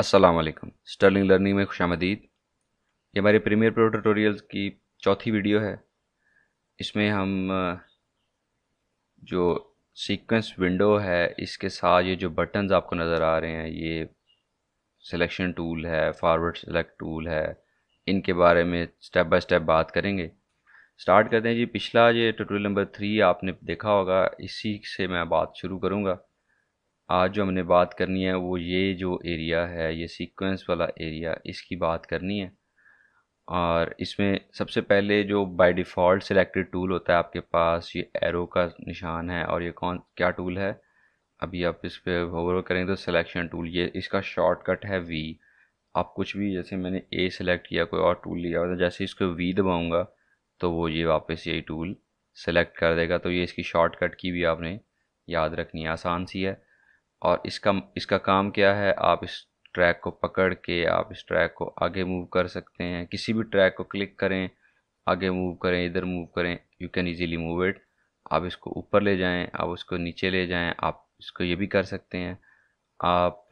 Aslam Stirling learning में खुश आमदीद ये हमारे प्रीमियर प्रो ट्यूटोरियल की चौथी वीडियो है इसमें हम जो सीक्वेंस विंडो है इसके साथ ये जो बटन्स आपको नज़र आ रहे हैं ये सिलेक्शन टूल है फॉरवर्ड सेलेक्ट टूल है इनके बारे में स्टेप बाय स्टेप बात करेंगे स्टार्ट करते हैं जी पिछला ये ट्यूटोरियल नंबर थ्री आपने देखा होगा इसी से मैं बात शुरू करूँगा आज जो हमने बात करनी है वो ये जो एरिया है ये सीक्वेंस वाला एरिया इसकी बात करनी है और इसमें सबसे पहले जो बाय डिफ़ॉल्ट सिलेक्टेड टूल होता है आपके पास ये एरो का निशान है और ये कौन क्या टूल है अभी आप इस पर होवर करेंगे तो सिलेक्शन टूल ये इसका शॉर्टकट है वी आप कुछ भी जैसे मैंने ए सेलेक्ट किया कोई और टूल लिया होता जैसे इसको वी दबाऊँगा तो वो ये वापस यही टूल सेलेक्ट कर देगा तो ये इसकी शॉर्टकट की भी आपने याद रखनी आसान सी है और इसका इसका काम क्या है आप इस ट्रैक को पकड़ के आप इस ट्रैक को आगे मूव कर सकते हैं किसी भी ट्रैक को क्लिक करें आगे मूव करें इधर मूव करें you can easily move it आप इसको ऊपर ले जाएं आप उसको नीचे ले जाएं आप इसको ये भी कर सकते हैं आप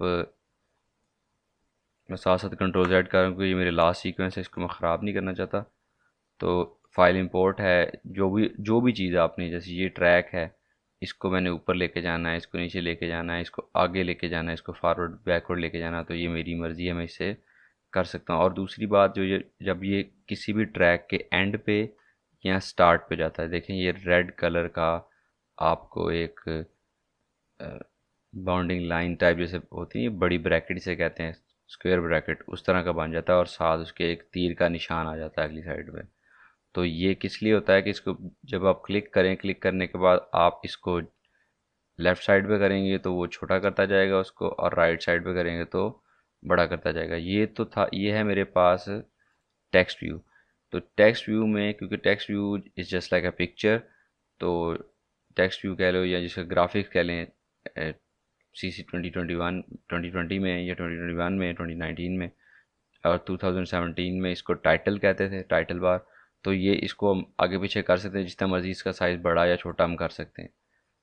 मैं साथ साथ कंट्रोल जेड कर रहा हूँ क्योंकि ये मेरे लास्ट सीक्वेंस है इसको मैं ख़राब नहीं करना चाहता तो फाइल इंपोर्ट है जो भी जो भी चीज़ आपने जैसे ये ट्रैक है इसको मैंने ऊपर लेके जाना है इसको नीचे लेके जाना है इसको आगे लेके जाना है इसको फॉरवर्ड बैकवर्ड लेके जाना तो ये मेरी मर्ज़ी है मैं इससे कर सकता हूँ और दूसरी बात जो ये जब ये किसी भी ट्रैक के एंड पे या स्टार्ट पे जाता है देखें ये रेड कलर का आपको एक बाउंडिंग लाइन टाइप जैसे होती है बड़ी ब्रैकेट से कहते हैं स्क्वेयर ब्रैकेट उस तरह का बन जाता है और साथ उसके एक तीर का निशान आ जाता है अगली साइड में तो ये किस लिए होता है कि इसको जब आप क्लिक करें क्लिक करने के बाद आप इसको लेफ़्ट साइड पे करेंगे तो वो छोटा करता जाएगा उसको और राइट साइड पे करेंगे तो बड़ा करता जाएगा ये तो था ये है मेरे पास टेक्स्ट व्यू तो टेक्स्ट व्यू में क्योंकि text view is just like a picture तो टेक्स्ट व्यू कह लो या जिसका ग्राफिक्स कह लें C C twenty twenty one twenty twenty में या ट्वेंटी ट्वेंटी वन में ट्वेंटी नाइनटीन में और टू थाउजेंड में इसको टाइटल कहते थे टाइटल बार तो ये इसको हम आगे पीछे कर सकते हैं जितना मर्ज़ी इसका साइज़ बड़ा या छोटा हम कर सकते हैं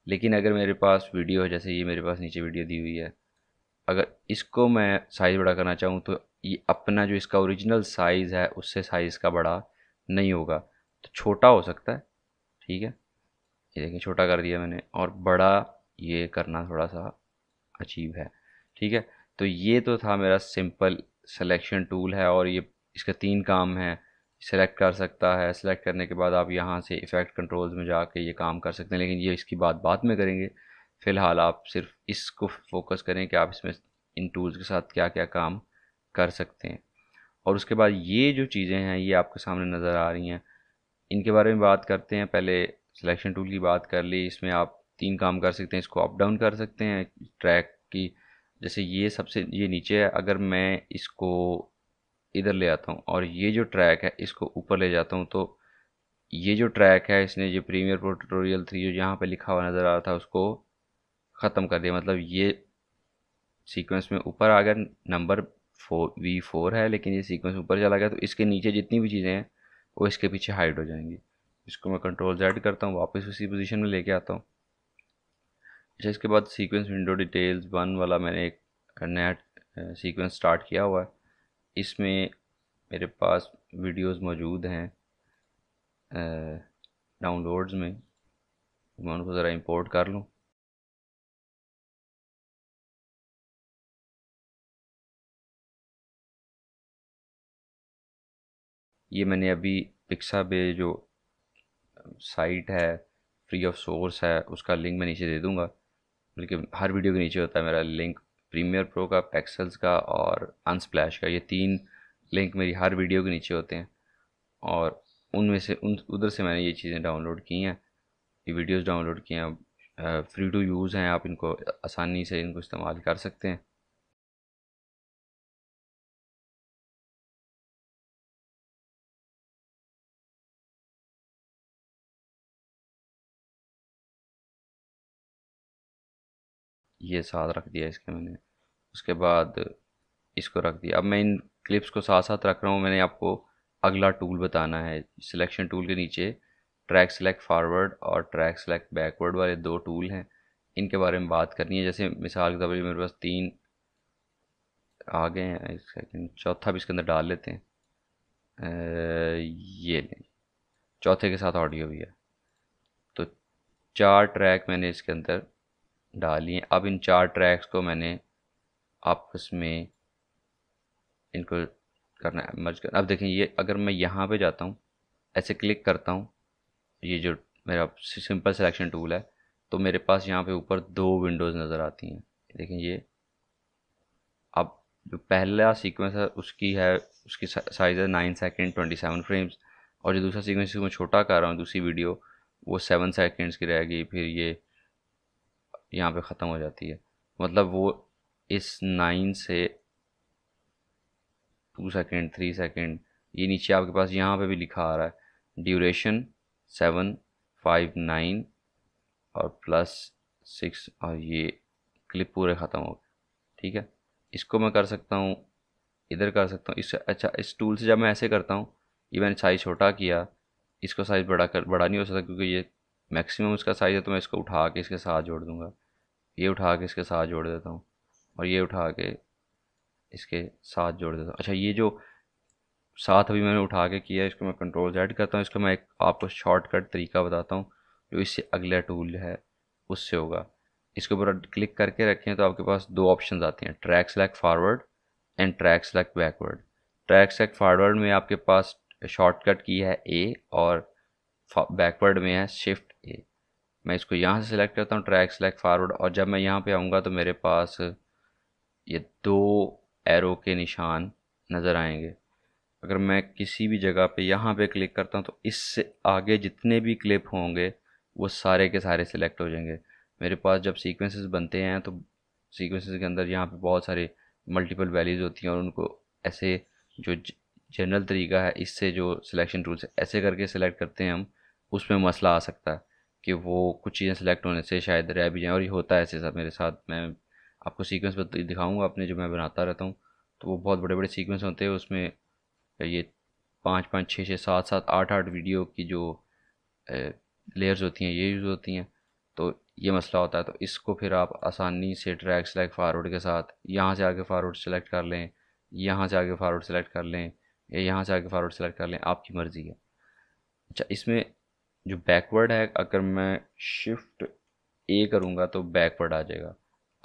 लेकिन अगर मेरे पास वीडियो है जैसे ये मेरे पास नीचे वीडियो दी हुई है अगर इसको मैं साइज़ बड़ा करना चाहूँ तो ये अपना जो इसका ओरिजिनल साइज़ है उससे साइज़ का बड़ा नहीं होगा तो छोटा हो सकता है ठीक है ये देखिए छोटा कर दिया मैंने और बड़ा ये करना थोड़ा सा अचीव है ठीक है तो ये तो था मेरा सिंपल सिलेक्शन टूल है और ये इसका तीन काम है सेलेक्ट कर सकता है सेलेक्ट करने के बाद आप यहाँ से इफ़ेक्ट कंट्रोल्स में जाके ये काम कर सकते हैं लेकिन ये इसकी बात बाद में करेंगे फ़िलहाल आप सिर्फ इसको फोकस करें कि आप इसमें इन टूल्स के साथ क्या क्या काम कर सकते हैं और उसके बाद ये जो चीज़ें हैं ये आपके सामने नज़र आ रही हैं इनके बारे में बात करते हैं पहले सिलेक्शन टूल की बात कर ली इसमें आप तीन काम कर सकते हैं इसको अप डाउन कर सकते हैं ट्रैक की जैसे ये सबसे ये नीचे है अगर मैं इसको इधर ले आता हूँ और ये जो ट्रैक है इसको ऊपर ले जाता हूँ तो ये जो ट्रैक है इसने जो प्रीमियर प्रो ट्यूटोरियल थ्री जो यहाँ पे लिखा हुआ नज़र आ रहा था उसको ख़त्म कर दिया मतलब ये सीक्वेंस में ऊपर आ गया नंबर फोर वी फोर है लेकिन ये सीक्वेंस ऊपर चला गया तो इसके नीचे जितनी भी चीज़ें हैं वो इसके पीछे हाइड हो जाएंगी इसको मैं कंट्रोल जेड करता हूँ वापस उसी पोजीशन में लेके आता हूँ अच्छा इसके बाद सीक्वेंस विंडो डिटेल्स वन वाला मैंने एक नया सीक्वेंस स्टार्ट किया हुआ है इसमें मेरे पास वीडियोस मौजूद हैं डाउनलोड्स में मैं उनको ज़रा इंपोर्ट कर लूँ ये मैंने अभी पिक्सा बे जो साइट है फ्री ऑफ सोर्स है उसका लिंक मैं नीचे दे दूँगा बल्कि हर वीडियो के नीचे होता है मेरा लिंक प्रीमियर प्रो का पैक्सल्स का और अनस्प्लैश का ये तीन लिंक मेरी हर वीडियो के नीचे होते हैं और उनमें से उन उधर से मैंने ये चीज़ें डाउनलोड की हैं ये वीडियोस डाउनलोड किए हैं फ्री टू यूज़ हैं आप इनको आसानी से इनको इस्तेमाल कर सकते हैं ये साथ रख दिया इसके मैंने उसके बाद इसको रख दिया अब मैं इन क्लिप्स को साथ साथ रख रहा हूँ मैंने आपको अगला टूल बताना है सिलेक्शन टूल के नीचे ट्रैक सेलेक्ट फारवर्ड और ट्रैक सेलेक्ट बैकवर्ड वाले दो टूल हैं इनके बारे में बात करनी है जैसे मिसाल के तौर पर मेरे पास तीन आ गए हैं एक सेकेंड चौथा भी इसके अंदर डाल लेते हैं आ, ये नहीं चौथे के साथ ऑडियो भी है तो चार ट्रैक मैंने इसके अंदर डालिए अब इन चार ट्रैक्स को मैंने आपस में इनको करना है मर्ज करना अब देखें ये अगर मैं यहाँ पे जाता हूँ ऐसे क्लिक करता हूँ ये जो मेरा सिंपल सिलेक्शन टूल है तो मेरे पास यहाँ पे ऊपर दो विंडोज़ नज़र आती हैं देखें ये अब जो पहला सीक्वेंस है उसकी है उसकी साइज़ है nine second twenty seven frames और जो दूसरा सीक्वेंस मैं छोटा कर रहा हूँ दूसरी वीडियो वो सेवन सेकेंड्स की रहेगी फिर ये यहाँ पे ख़त्म हो जाती है मतलब वो इस नाइन से टू सेकेंड थ्री सेकेंड ये नीचे आपके पास यहाँ पे भी लिखा आ रहा है ड्यूरेशन सेवन फाइव नाइन और प्लस सिक्स और ये क्लिप पूरे ख़त्म हो गए ठीक है इसको मैं कर सकता हूँ इधर कर सकता हूँ इससे अच्छा इस टूल से जब मैं ऐसे करता हूँ ये मैंने साइज़ छोटा किया इसको साइज़ बड़ा कर बड़ा नहीं हो सकता क्योंकि ये मैक्सिमम इसका साइज़ है तो मैं इसको उठा के इसके साथ जोड़ दूँगा ये उठा के इसके साथ जोड़ देता हूँ और ये उठा के इसके साथ जोड़ देता हूँ अच्छा ये जो साथ अभी मैंने उठा के किया इसको मैं कंट्रोल जेड करता हूँ इसको मैं एक आपको शॉर्टकट तरीका बताता हूँ जो इससे अगला टूल है उससे होगा इसके ऊपर क्लिक करके रखें तो आपके पास दो ऑप्शन आते हैं track select forward and track select backward track select forward में आपके पास शॉर्टकट की है ए और बैकवर्ड में है शिफ्ट मैं इसको यहाँ से सिलेक्ट करता हूँ ट्रैक सेलेक्ट फारवर्ड और जब मैं यहाँ पे आऊँगा तो मेरे पास ये दो एरो के निशान नज़र आएंगे अगर मैं किसी भी जगह पे यहाँ पे क्लिक करता हूँ तो इससे आगे जितने भी क्लिप होंगे वो सारे के सारे सिलेक्ट हो जाएंगे मेरे पास जब सीक्वेंसेस बनते हैं तो सीक्वेंसेस के अंदर यहाँ पे बहुत सारे मल्टीपल वैल्यूज़ होती हैं और उनको ऐसे जो जनरल तरीका है इससे जो सिलेक्शन टूल्स ऐसे करके सिलेक्ट करते हैं हम उसमें मसला आ सकता है कि वो कुछ चीज़ें सेलेक्ट होने से शायद रह भी जाएँ और ये होता है ऐसे साथ मेरे साथ मैं आपको सीक्वेंस दिखाऊंगा अपने जो मैं बनाता रहता हूँ तो वो बहुत बड़े बड़े सीक्वेंस होते हैं उसमें ये पाँच पाँच छः छः सात सात आठ आठ वीडियो की जो लेयर्स होती हैं ये यूज़ होती हैं तो ये मसला होता है तो इसको फिर आप आसानी से ट्रैक सेलेक्ट फारवर्ड के साथ यहाँ से आगे फारवर्ड सेलेक्ट कर लें यहाँ से आगे फारवर्ड सेलेक्ट कर लें या यहाँ से आगे फारवर्ड सेलेक्ट कर लें आपकी मर्ज़ी है अच्छा इसमें जो बैकवर्ड है अगर मैं शिफ्ट ए करूँगा तो बैकवर्ड आ जाएगा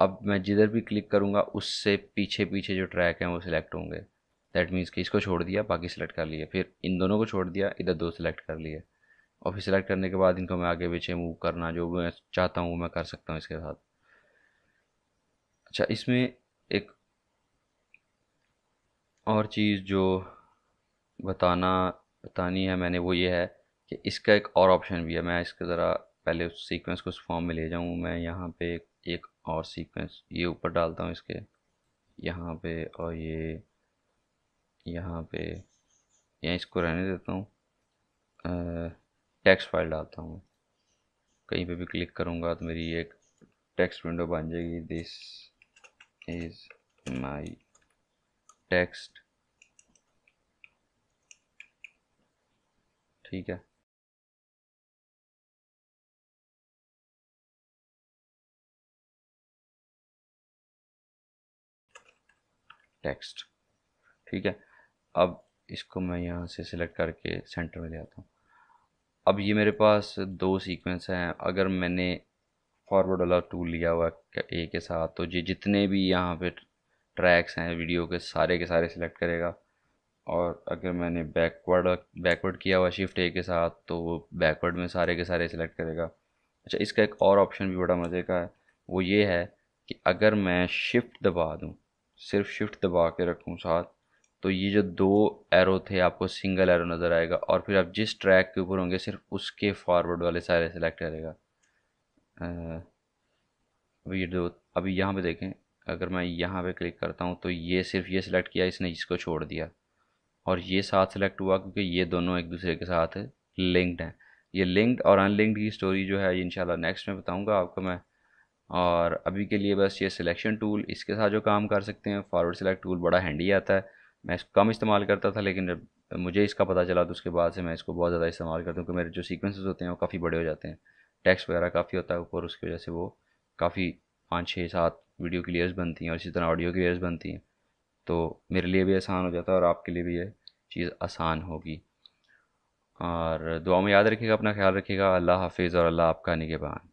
अब मैं जिधर भी क्लिक करूँगा उससे पीछे पीछे जो ट्रैक हैं वो सिलेक्ट होंगे दैट मीन्स कि इसको छोड़ दिया बाकी सिलेक्ट कर लिए फिर इन दोनों को छोड़ दिया इधर दो सिलेक्ट कर लिए और फिर सिलेक्ट करने के बाद इनको मैं आगे पीछे मूव करना जो मैं चाहता हूँ वो मैं कर सकता हूँ इसके साथ अच्छा इसमें एक और चीज़ जो बताना बतानी है मैंने वो ये है कि इसका एक और ऑप्शन भी है मैं इसके ज़रा पहले उस सीक्वेंस को उस फॉर्म में ले जाऊँ मैं यहाँ पे एक और सीक्वेंस ये ऊपर डालता हूँ इसके यहाँ पे और ये यहाँ पे या इसको रहने देता हूँ टेक्स्ट फाइल डालता हूँ कहीं पे भी क्लिक करूँगा तो मेरी एक टेक्स्ट विंडो बन जाएगी दिस इज़ माई टेक्स्ट ठीक है टेक्स्ट ठीक है अब इसको मैं यहाँ से सिलेक्ट करके सेंटर में ले आता हूँ अब ये मेरे पास दो सीक्वेंस हैं अगर मैंने फॉरवर्ड वाला टूल लिया हुआ ए के साथ तो ये जितने भी यहाँ पे ट्रैक्स हैं वीडियो के सारे के सारे सिलेक्ट करेगा और अगर मैंने बैकवर्ड बैकवर्ड किया हुआ शिफ्ट ए के साथ तो वो बैकवर्ड में सारे के सारे सिलेक्ट करेगा अच्छा इसका एक और ऑप्शन भी बड़ा मज़े का है वो ये है कि अगर मैं शिफ्ट दबा दूँ सिर्फ शिफ्ट दबा के रखूँ साथ तो ये जो दो एरो थे आपको सिंगल एरो नज़र आएगा और फिर आप जिस ट्रैक के ऊपर होंगे सिर्फ उसके फॉरवर्ड वाले सारे सेलेक्ट करेगा अभी ये दो अभी यहाँ पे देखें अगर मैं यहाँ पे क्लिक करता हूँ तो ये सिर्फ ये सिलेक्ट किया इसने इसको छोड़ दिया और ये साथ सेलेक्ट हुआ क्योंकि ये दोनों एक दूसरे के साथ लिंक्ड हैं ये लिंक्ड और अनलिंक्ड की स्टोरी जो है ये इंशाल्लाह नेक्स्ट में बताऊँगा आपको मैं और अभी के लिए बस ये सिलेक्शन टूल इसके साथ जो काम कर सकते हैं फॉरवर्ड सिलेक्ट टूल बड़ा हैंडी आता है मैं इसको कम इस्तेमाल करता था लेकिन जब मुझे इसका पता चला तो उसके बाद से मैं इसको बहुत ज़्यादा इस्तेमाल करता हूँ क्योंकि मेरे जो सीक्वेंसेस होते हैं वो काफ़ी बड़े हो जाते हैं टैक्स वगैरह काफ़ी होता है ऊपर उसकी वजह से वो काफ़ी पाँच छः सात वीडियो क्लियर्स बनती हैं और इसी तरह ऑडियो क्लियर्स बनती हैं तो मेरे लिए भी आसान हो जाता है और आपके लिए भी ये चीज़ आसान होगी और दुआ में याद रखिएगा अपना ख्याल रखिएगा अल्लाह हाफिज़ और अल्लाह आपका निगेबान